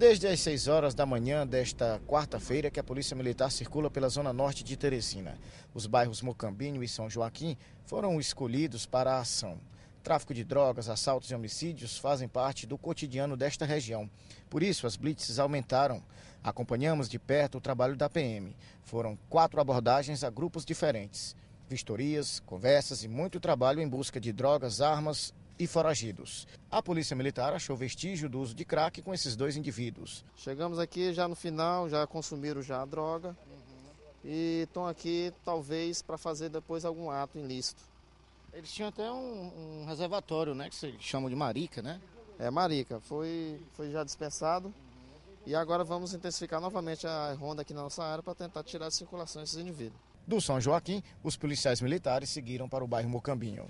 Desde as 6 horas da manhã desta quarta-feira que a Polícia Militar circula pela zona norte de Teresina. Os bairros Mocambinho e São Joaquim foram escolhidos para a ação. Tráfico de drogas, assaltos e homicídios fazem parte do cotidiano desta região. Por isso, as blitzes aumentaram. Acompanhamos de perto o trabalho da PM. Foram quatro abordagens a grupos diferentes vistorias, conversas e muito trabalho em busca de drogas, armas e foragidos. A Polícia Militar achou vestígio do uso de crack com esses dois indivíduos. Chegamos aqui já no final, já consumiram já a droga e estão aqui talvez para fazer depois algum ato ilícito. Eles tinham até um, um, reservatório, né, que se chama de Marica, né? É, Marica. Foi, foi já dispensado. E agora vamos intensificar novamente a ronda aqui na nossa área para tentar tirar de circulação esses indivíduos. Do São Joaquim, os policiais militares seguiram para o bairro Mocambinho.